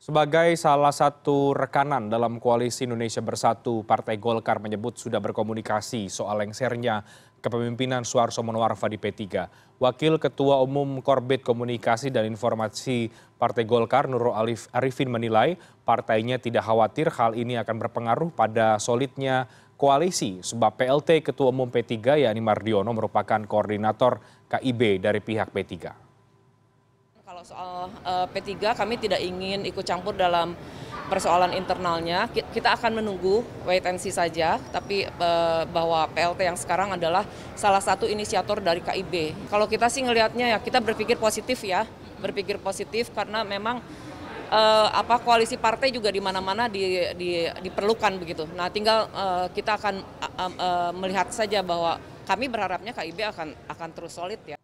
sebagai salah satu rekanan dalam koalisi Indonesia Bersatu, Partai Golkar menyebut sudah berkomunikasi soal lengsernya kepemimpinan Suarso Monwarfa di P3. Wakil Ketua Umum Korbit Komunikasi dan Informasi Partai Golkar Nurul Alif Arifin menilai partainya tidak khawatir hal ini akan berpengaruh pada solidnya koalisi sebab PLT Ketua Umum P3 Yani Mardiono merupakan koordinator KIB dari pihak P3. Kalau soal uh, eh, P3 kami tidak ingin ikut campur dalam persoalan internalnya. Kita akan menunggu wait and see saja, tapi uh, bahwa PLT yang sekarang adalah salah satu inisiator dari KIB. Kalau kita sih ngelihatnya ya kita berpikir positif ya, berpikir positif karena memang uh, apa koalisi partai juga di mana-mana di, di, diperlukan begitu. Nah, tinggal uh, kita akan uh, uh, melihat saja bahwa kami berharapnya KIB akan akan terus solid ya.